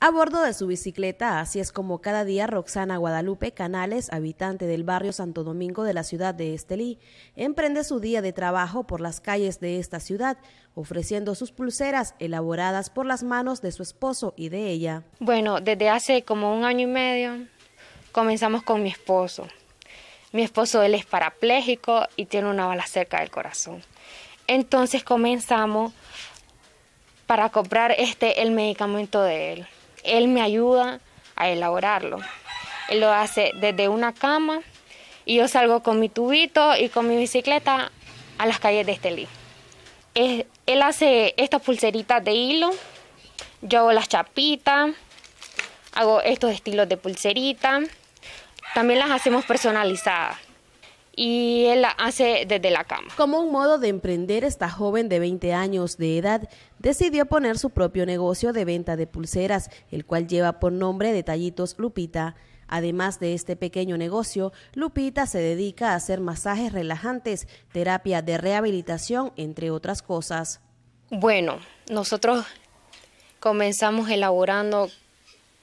A bordo de su bicicleta, así es como cada día Roxana Guadalupe Canales, habitante del barrio Santo Domingo de la ciudad de Estelí, emprende su día de trabajo por las calles de esta ciudad, ofreciendo sus pulseras elaboradas por las manos de su esposo y de ella. Bueno, desde hace como un año y medio comenzamos con mi esposo. Mi esposo, él es parapléjico y tiene una bala cerca del corazón. Entonces comenzamos para comprar este el medicamento de él él me ayuda a elaborarlo. Él lo hace desde una cama y yo salgo con mi tubito y con mi bicicleta a las calles de Estelí. Él hace estas pulseritas de hilo, yo hago las chapitas, hago estos estilos de pulserita, también las hacemos personalizadas. Y él hace desde la cama. Como un modo de emprender, esta joven de 20 años de edad decidió poner su propio negocio de venta de pulseras, el cual lleva por nombre Detallitos Lupita. Además de este pequeño negocio, Lupita se dedica a hacer masajes relajantes, terapia de rehabilitación, entre otras cosas. Bueno, nosotros comenzamos elaborando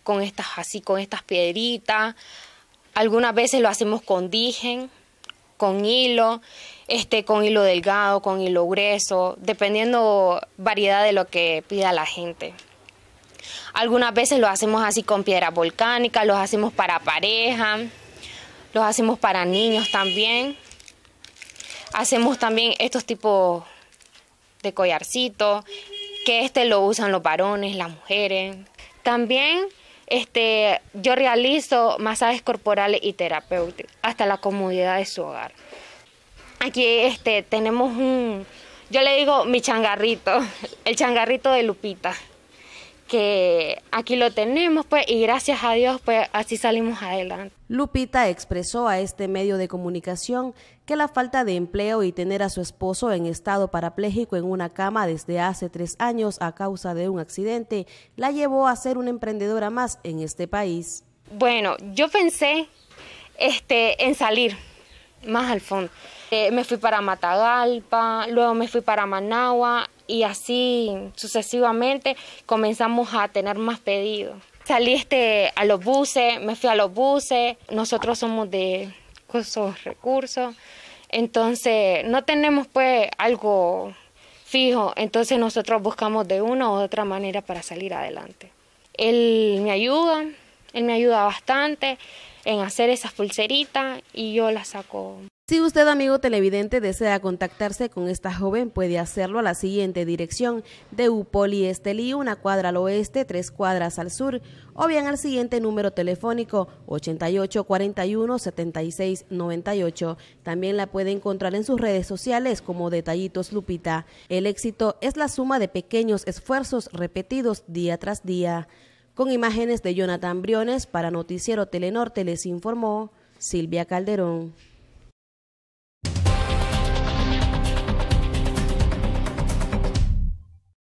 con estas así con estas piedritas. Algunas veces lo hacemos con dijen, con hilo, este, con hilo delgado, con hilo grueso, dependiendo variedad de lo que pida la gente. Algunas veces lo hacemos así con piedra volcánica, los hacemos para pareja, los hacemos para niños también. Hacemos también estos tipos de collarcitos, que este lo usan los varones, las mujeres. También este, yo realizo masajes corporales y terapéuticos hasta la comodidad de su hogar. Aquí este, tenemos un, yo le digo mi changarrito, el changarrito de Lupita que aquí lo tenemos, pues, y gracias a Dios, pues, así salimos adelante. Lupita expresó a este medio de comunicación que la falta de empleo y tener a su esposo en estado parapléjico en una cama desde hace tres años a causa de un accidente la llevó a ser una emprendedora más en este país. Bueno, yo pensé este, en salir más al fondo. Eh, me fui para Matagalpa, luego me fui para Managua, y así sucesivamente comenzamos a tener más pedidos. Salí este, a los buses, me fui a los buses, nosotros somos de esos recursos, entonces no tenemos pues algo fijo, entonces nosotros buscamos de una u otra manera para salir adelante. Él me ayuda, él me ayuda bastante en hacer esas pulseritas y yo las saco. Si usted, amigo televidente, desea contactarse con esta joven, puede hacerlo a la siguiente dirección de Upoli Estelí, una cuadra al oeste, tres cuadras al sur, o bien al siguiente número telefónico 8841-7698. También la puede encontrar en sus redes sociales como Detallitos Lupita. El éxito es la suma de pequeños esfuerzos repetidos día tras día. Con imágenes de Jonathan Briones para Noticiero Telenorte les informó Silvia Calderón.